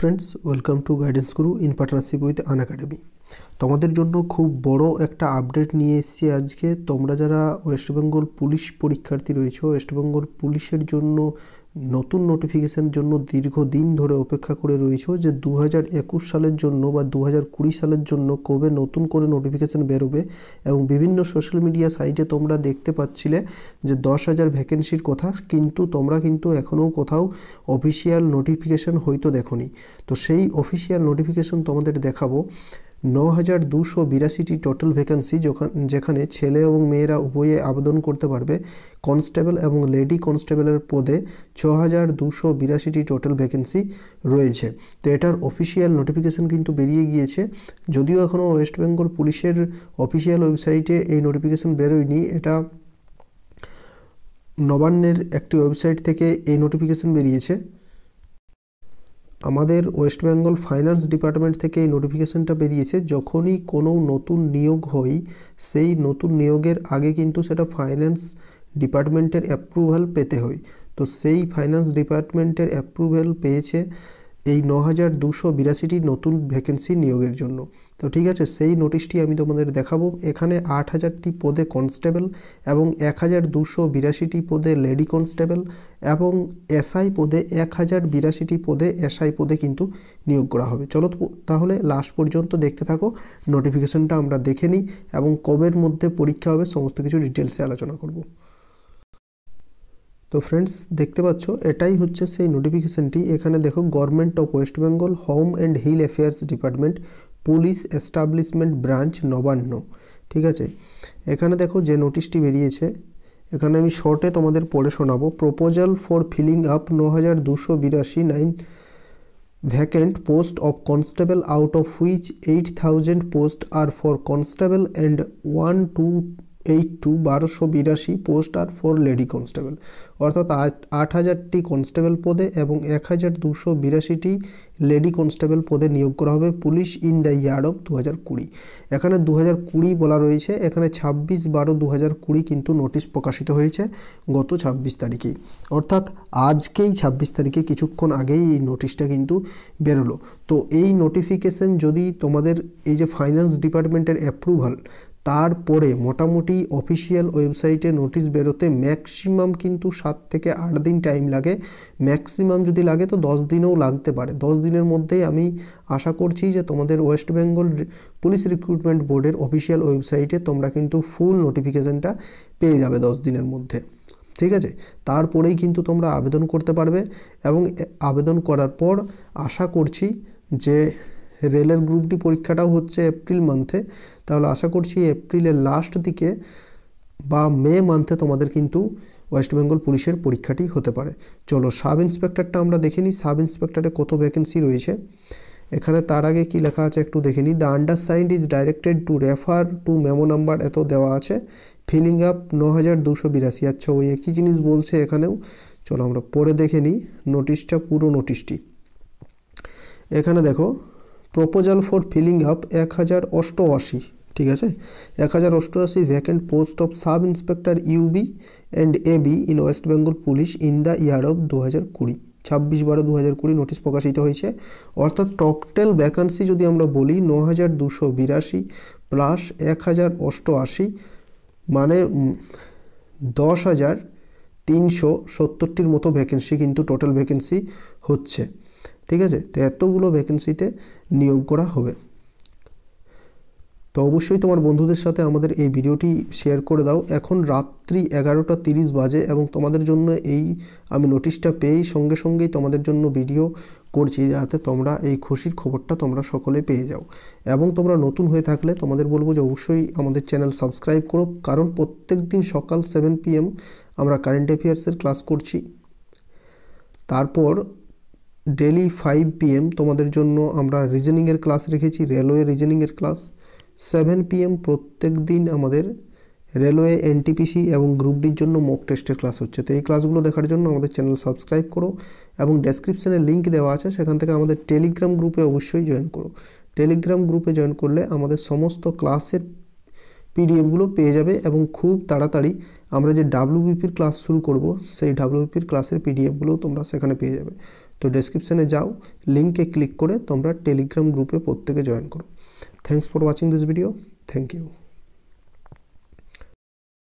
Friends, welcome to Guidance Guru in partnership with An Academy. তোমাদের জন্য খুব বড় একটা আপডেট নিয়ে এসেছি আজকে তোমরা যারা ওয়েস্টবেঙ্গল পুলিশ পরীক্ষার্থী রয়েছে ওয়েস্টবেঙ্গল পুলিশের জন্য নতুন নোটিফিকেশানের জন্য দীর্ঘদিন ধরে অপেক্ষা করে রয়েছে যে দু একুশ সালের জন্য বা দু কুড়ি সালের জন্য কবে নতুন করে নোটিফিকেশান বেরোবে এবং বিভিন্ন সোশ্যাল মিডিয়া সাইটে তোমরা দেখতে পাচ্ছিলে যে দশ হাজার ভ্যাকেন্সির কথা কিন্তু তোমরা কিন্তু এখনও কোথাও অফিসিয়াল নোটিফিকেশান হয়তো দেখো তো সেই অফিসিয়াল নোটিফিকেশান তোমাদের দেখাবো ন হাজার দুশো বিরাশিটি টোটাল ভ্যাকান্সি যেখানে ছেলে এবং মেয়েরা উভয়ে আবেদন করতে পারবে কনস্টেবল এবং লেডি কনস্টেবলের পদে ছ হাজার দুশো বিরাশিটি টোটাল ভ্যাকেন্সি রয়েছে তো এটার অফিসিয়াল নোটিফিকেশান কিন্তু বেরিয়ে গিয়েছে যদিও এখনও ওয়েস্ট বেঙ্গল পুলিশের অফিসিয়াল ওয়েবসাইটে এই নোটিফিকেশান বেরোয়নি এটা নবান্নের একটি ওয়েবসাইট থেকে এই নোটিফিকেশান বেরিয়েছে আমাদের ওয়েস্ট বেঙ্গল ফাইন্যান্স ডিপার্টমেন্ট থেকে এই নোটিফিকেশানটা বেরিয়েছে যখনই কোনো নতুন নিয়োগ হয় সেই নতুন নিয়োগের আগে কিন্তু সেটা ফাইন্যান্স ডিপার্টমেন্টের অ্যাপ্রুভাল পেতে হয় তো সেই ফাইন্যান্স ডিপার্টমেন্টের অ্যাপ্রুভাল পেয়েছে এই ন হাজার দুশো বিরাশিটি নতুন ভ্যাকেন্সি নিয়োগের জন্য তো ঠিক আছে সেই নোটিশটি আমি তোমাদের দেখাবো এখানে আট হাজারটি পদে কনস্টেবল এবং এক হাজার দুশো বিরাশিটি পদে লেডি কনস্টেবল এবং এসআই পদে এক হাজার বিরাশিটি পদে এসআই পদে কিন্তু নিয়োগ করা হবে চলো তাহলে লাস্ট পর্যন্ত দেখতে থাকো নোটিফিকেশনটা আমরা দেখে নিই এবং কবের মধ্যে পরীক্ষা হবে সমস্ত কিছু ডিটেলসে আলোচনা করব তো ফ্রেন্ডস দেখতে পাচ্ছ এটাই হচ্ছে সেই নোটিফিকেশানটি এখানে দেখো government of West Bengal home and hill affairs department police establishment branch Nabanna ঠিক আছে এখানে দেখো যে নোটিশটি বেরিয়েছে এখানে আমি শর্টে তোমাদের পড়ে শোনাবো প্রপোজাল ফর ফিলিং আপ ন হাজার দুশো বিরাশি nine vacant post of constable out of which eight thousand post are for constable and one two eight two বারোশো বিরাশি post are for lady constable অর্থাৎ আট হাজারটি কনস্টেবল পদে এবং এক হাজার দুশো বিরাশিটি লেডি কনস্টেবল পদে নিয়োগ করা হবে police in the year of দু হাজার কুড়ি এখানে দু হাজার কুড়ি বলা রয়েছে এখানে ছাব্বিশ বারো দু হাজার কুড়ি কিন্তু নোটিশ প্রকাশিত হয়েছে গত ছাব্বিশ তারিখেই অর্থাৎ আজকেই ছাব্বিশ তারিখে কিছুক্ষণ আগেই এই নোটিশটা কিন্তু বেরোলো তো এই নোটিফিকেশন যদি তোমাদের এই যে ফাইন্যান্স ডিপার্টমেন্টের অ্যাপ্রুভাল তারপরে মোটামুটি অফিসিয়াল ওয়েবসাইটে নোটিশ বেরোতে ম্যাক্সিমাম কিন্তু সাত থেকে আট দিন টাইম লাগে ম্যাক্সিমাম যদি লাগে তো দশ দিনেও লাগতে পারে দশ দিনের মধ্যেই আমি আশা করছি যে তোমাদের ওয়েস্ট বেঙ্গল পুলিশ রিক্রুটমেন্ট বোর্ডের অফিসিয়াল ওয়েবসাইটে তোমরা কিন্তু ফুল নোটিফিকেশানটা পেয়ে যাবে দশ দিনের মধ্যে ঠিক আছে তারপরেই কিন্তু তোমরা আবেদন করতে পারবে এবং আবেদন করার পর আশা করছি যে রেলের গ্রুপ ডি পরীক্ষাটাও হচ্ছে এপ্রিল মান্থে তাহলে আশা করছি এপ্রিলের লাস্ট দিকে বা মে মান্থে তোমাদের কিন্তু ওয়েস্ট বেঙ্গল পুলিশের পরীক্ষাটি হতে পারে চলো সাব ইন্সপেক্টরটা আমরা দেখে নিই সাব ইন্সপেক্টরে কত ভ্যাকেন্সি রয়েছে এখানে তার আগে কি লেখা আছে একটু দেখে নিই the undersigned is directed to refer to memo number এত দেওয়া আছে ফিলিং আপ ন হাজার দুশো বিরাশি আচ্ছা ওই একই জিনিস বলছে এখানেও চলো আমরা পরে দেখে নিই নোটিশটা পুরো নোটিশটি এখানে দেখো প্রপোজাল ফর ফিলিং আপ এক হাজার অষ্টআশি ঠিক আছে এক হাজার অষ্টআশি vacant post of sub inspector UB and AB in West Bengal police in the year of দু হাজার কুড়ি ছাব্বিশ বারো দু হাজার কুড়ি নোটিশ প্রকাশিত হয়েছে অর্থাৎ টকটেল ভ্যাকান্সি যদি আমরা বলি ন হাজার দুশো বিরাশি প্লাস এক হাজার অষ্টআশি মানে দশ হাজার তিনশো সত্তরটির মতো ভ্যাকেন্সি কিন্তু টোটাল ভ্যাকেন্সি হচ্ছে ঠিক আছে তো এতগুলো ভ্যাকেন্সিতে নিয়োগ করা হবে তো অবশ্যই তোমার বন্ধুদের সাথে আমাদের এই ভিডিওটি শেয়ার করে দাও এখন রাত্রি এগারোটা তিরিশ বাজে এবং তোমাদের জন্য এই আমি নোটিশটা পেয়েই সঙ্গে সঙ্গেই তোমাদের জন্য ভিডিও করছি যাতে তোমরা এই খুশির খবরটা তোমরা সকলে পেয়ে যাও এবং তোমরা নতুন হয়ে থাকলে তোমাদের বলবো যে অবশ্যই আমাদের চ্যানেল সাবস্ক্রাইব করো কারণ প্রত্যেক দিন সকাল সেভেন পিএম আমরা কারেন্ট অ্যাফেয়ার্সের ক্লাস করছি তারপর ডেলি ফাইভ পিএম তোমাদের জন্য আমরা রিজনিংয়ের ক্লাস রেখেছি রেলওয়ে রিজনিংয়ের ক্লাস সেভেন পিএম প্রত্যেক দিন আমাদের রেলওয়ে এনটিপিসি এবং গ্রুপ ডির জন্য মক টেস্টের ক্লাস হচ্ছে তো এই ক্লাসগুলো দেখার জন্য আমাদের চ্যানেল সাবস্ক্রাইব করো এবং ডেসক্রিপশানে লিঙ্ক দেওয়া আছে সেখান থেকে আমাদের টেলিগ্রাম গ্রুপে অবশ্যই জয়েন করো টেলিগ্রাম গ্রুপে জয়েন করলে আমাদের সমস্ত ক্লাসের পিডিএফগুলো পেয়ে যাবে এবং খুব তাড়াতাড়ি আমরা যে ডাব্লিউবিপির ক্লাস শুরু করব সেই ডাব্লিউবিপির ক্লাসের পিডিএফগুলো তোমরা সেখানে পেয়ে যাবে তো ডেসক্রিপশনে যাও লিংক এ ক্লিক করে তোমরা টেলিগ্রাম গ্রুপে প্রত্যেক জয়েন করো thanks for watching this video thank you